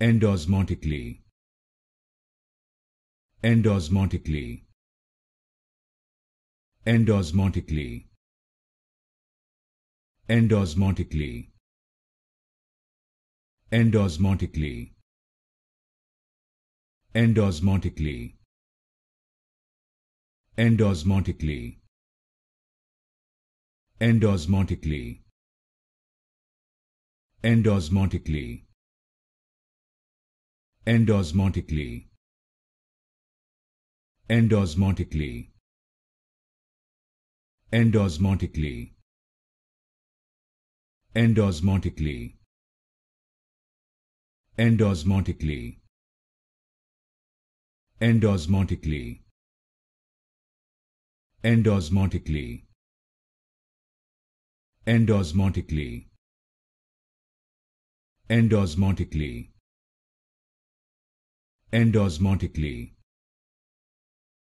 endosmotically endosmotically endosmotically endosmotically endosmotically endosmotically endosmotically endosmotically endosmotically endosmotically endosmotically endosmotically endosmotically endosmotically endosmotically endosmotically endosmotically endosmotically endosmotically